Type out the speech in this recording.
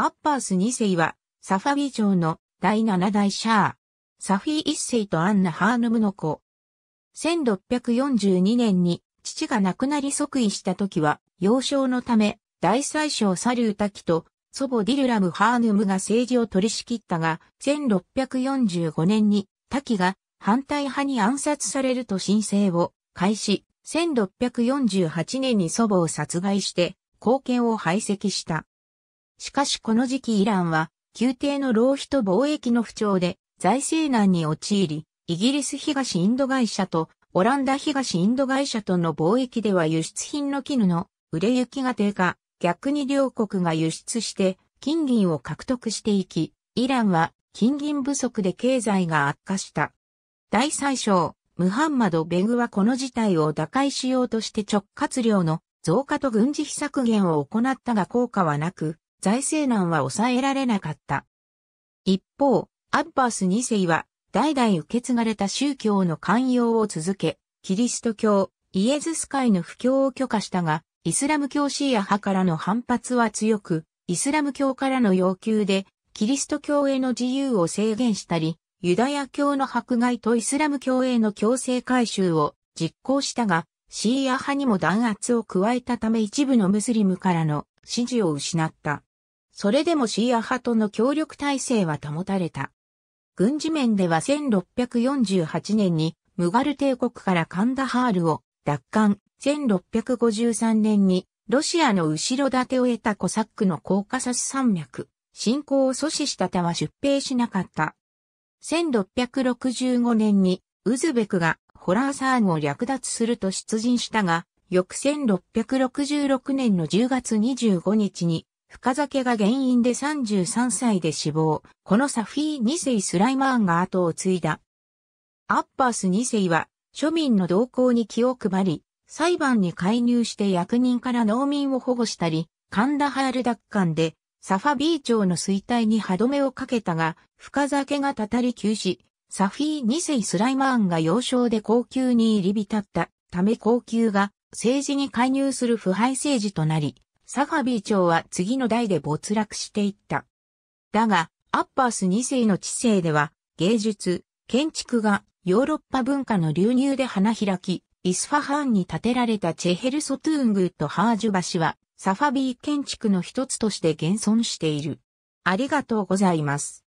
アッパース2世は、サファビィ朝の第7代シャー。サフィ1世とアンナ・ハーヌムの子。1642年に父が亡くなり即位した時は、幼少のため、大宰相サリュータキと祖母ディルラム・ハーヌムが政治を取り仕切ったが、1645年にタキが反対派に暗殺されると申請を開始、1648年に祖母を殺害して、貢献を排斥した。しかしこの時期イランは、宮廷の浪費と貿易の不調で、財政難に陥り、イギリス東インド会社とオランダ東インド会社との貿易では輸出品の絹の売れ行きが低下、逆に両国が輸出して金銀を獲得していき、イランは金銀不足で経済が悪化した。大宰相、ムハンマド・ベグはこの事態を打開しようとして直轄量の増加と軍事費削減を行ったが効果はなく、財政難は抑えられなかった。一方、アッバース2世は代々受け継がれた宗教の寛容を続け、キリスト教、イエズス会の布教を許可したが、イスラム教シーア派からの反発は強く、イスラム教からの要求で、キリスト教への自由を制限したり、ユダヤ教の迫害とイスラム教への強制改修を実行したが、シーア派にも弾圧を加えたため一部のムスリムからの支持を失った。それでもシーア派との協力体制は保たれた。軍事面では1648年にムガル帝国からカンダハールを奪還、1653年にロシアの後ろ盾を得たコサックのコーカサス山脈、侵攻を阻止した他は出兵しなかった。1665年にウズベクがホラーサーンを略奪すると出陣したが、翌1666年の10月25日に深酒が原因で33歳で死亡。このサフィー2世スライマーンが後を継いだ。アッパース2世は庶民の動向に気を配り、裁判に介入して役人から農民を保護したり、カンダハール奪還でサファビー町の衰退に歯止めをかけたが、深酒がたたり休止、サフィー2世スライマーンが幼少で高級に入り浸ったため高級が政治に介入する腐敗政治となり、サファビー朝は次の代で没落していった。だが、アッパース2世の知性では、芸術、建築がヨーロッパ文化の流入で花開き、イスファハンに建てられたチェヘルソトゥーングとハージュ橋は、サファビー建築の一つとして現存している。ありがとうございます。